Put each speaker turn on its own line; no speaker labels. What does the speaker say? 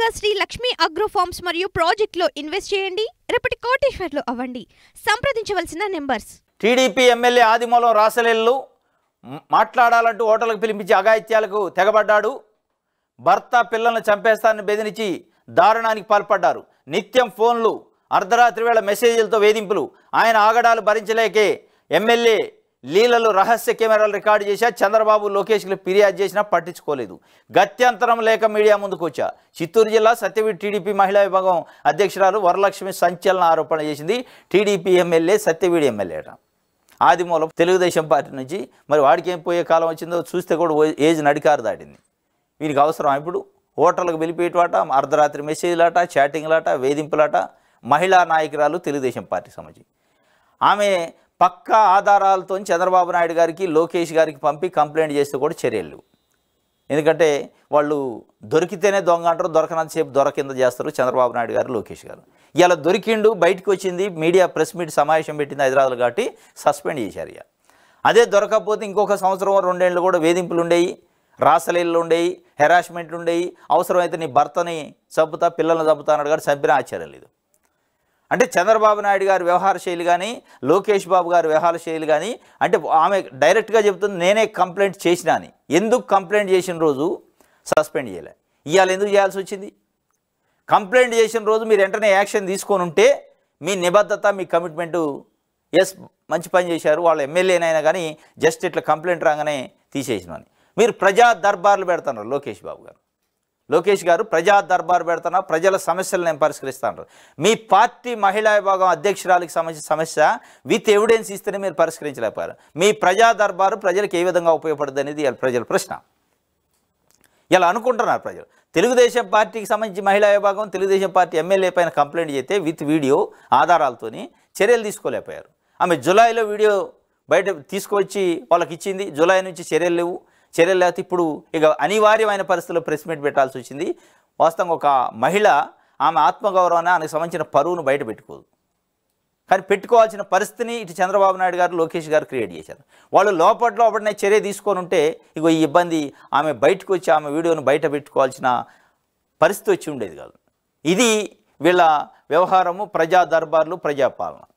గా Shri Lakshmi agro forms మరియు ప్రాజెక్ట్లో ఇన్వెస్ట్ చేయండి రేపటి కోటేశ్వర్లు అవ్వండి సంప్రదించవలసిన నెంబర్స్ టీడీపీ ఎమ్మెల్యే ఆదిమూలం రాసలేళ్ళు మాట్లాడాలంటూ ఓటర్లకు పిలిపించి అఘాయిత్యాలకు తెగబడ్డాడు భర్త పిల్లల్ని చంపేస్తానని బెదిరించి దారుణానికి పాల్పడ్డారు నిత్యం ఫోన్లు అర్ధరాత్రి వేళ మెసేజ్లతో వేధింపులు ఆయన ఆగడాలు భరించలేకే ఎమ్మెల్యే లీలలు రహస్య కెమెరాలు రికార్డు చేశా చంద్రబాబు లోకేష్కి ఫిర్యాదు చేసినా పట్టించుకోలేదు గత్యంతరం లేక మీడియా ముందుకు వచ్చా చిత్తూరు జిల్లా సత్యవీడి టీడీపీ మహిళా విభాగం అధ్యక్షురాలు వరలక్ష్మి సంచలన ఆరోపణ చేసింది టీడీపీ ఎమ్మెల్యే సత్యవీడి ఎమ్మెల్యేట ఆదిమూలం తెలుగుదేశం పార్టీ నుంచి మరి వాడికి ఏం పోయే కాలం వచ్చిందో చూస్తే కూడా ఏజ్ నడికారు దాటింది వీనికి అవసరం ఇప్పుడు హోటల్కి పిలిపేటవాట అర్ధరాత్రి మెసేజ్లాట చాటింగ్లాట వేధింపులాట మహిళా నాయకురాలు తెలుగుదేశం పార్టీ సంబంధించి ఆమె పక్క ఆధారాలతో చంద్రబాబు నాయుడు గారికి లోకేష్ గారికి పంపి కంప్లైంట్ చేస్తే కూడా చర్యలు ఎందుకంటే వాళ్ళు దొరికితేనే దొంగ అంటారు దొరకనంతసేపు దొరకింద చేస్తారు చంద్రబాబు నాయుడు గారు లోకేష్ గారు ఇలా దొరికిండు బయటకు వచ్చింది మీడియా ప్రెస్ మీట్ సమావేశం పెట్టింది హైదరాబాద్ కాబట్టి సస్పెండ్ చేశారు ఇక అదే దొరకకపోతే ఇంకొక సంవత్సరం రెండేళ్ళు కూడా వేధింపులు ఉండేవి రాసలీళ్ళు ఉండేవి హెరాస్మెంట్లు ఉండేవి అవసరమైతే నీ భర్తని చంపుతా పిల్లల్ని చంపుతా అన్నాడు కాబట్టి చంపినా ఆశ్చర్యం లేదు అంటే చంద్రబాబు నాయుడు గారి వ్యవహార శైలి కానీ లోకేష్ బాబు గారి వ్యవహార శైలి కానీ అంటే ఆమె డైరెక్ట్గా చెప్తుంది నేనే కంప్లైంట్ చేసినా అని ఎందుకు కంప్లైంట్ చేసిన రోజు సస్పెండ్ చేయలే ఇవాళ ఎందుకు చేయాల్సి వచ్చింది కంప్లైంట్ చేసిన రోజు మీరు వెంటనే యాక్షన్ తీసుకొని ఉంటే మీ నిబద్ధత మీ కమిట్మెంటు ఎస్ మంచి పని చేశారు వాళ్ళ ఎమ్మెల్యేనైనా కానీ జస్ట్ ఇట్లా కంప్లైంట్ రాగానే తీసేసిన మీరు ప్రజా దర్బార్లు పెడతారు లోకేష్ బాబు గారు లోకేష్ గారు ప్రజా దర్బార్ పెడుతున్నా ప్రజల సమస్యలు నేను పరిష్కరిస్తాను మీ పార్టీ మహిళా విభాగం అధ్యక్షురాలకి సంబంధించిన సమస్య విత్ ఎవిడెన్స్ ఇస్తేనే మీరు పరిష్కరించలేకపోయారు మీ ప్రజా దర్బారు ప్రజలకు ఏ విధంగా ఉపయోగపడదు అనేది ప్రజల ప్రశ్న ఇలా అనుకుంటున్నారు ప్రజలు తెలుగుదేశం పార్టీకి సంబంధించి మహిళా విభాగం తెలుగుదేశం పార్టీ ఎమ్మెల్యే పైన కంప్లైంట్ చేస్తే విత్ వీడియో ఆధారాలతోని చర్యలు తీసుకోలేకపోయారు ఆమె జులైలో వీడియో బయట తీసుకువచ్చి వాళ్ళకి ఇచ్చింది జులై నుంచి చర్యలు లేవు చర్యలు లేకపోతే ఇప్పుడు ఇక అనివార్యమైన పరిస్థితుల్లో ప్రెస్ మీట్ పెట్టాల్సి వచ్చింది వాస్తవంగా ఒక మహిళ ఆమె ఆత్మగౌరవాన్ని ఆమెకు సంబంధించిన పరువును బయట పెట్టుకోదు కానీ పెట్టుకోవాల్సిన పరిస్థితిని ఇటు చంద్రబాబు నాయుడు గారు లోకేష్ గారు క్రియేట్ చేశారు వాళ్ళు లోపల లోపలనే చర్య తీసుకొని ఉంటే ఇగో ఈ ఇబ్బంది ఆమె బయటకు వచ్చి ఆమె వీడియోను బయట పెట్టుకోవాల్సిన పరిస్థితి వచ్చి ఉండేది కాదు ఇది వీళ్ళ వ్యవహారము ప్రజా దర్బార్లు ప్రజాపాలన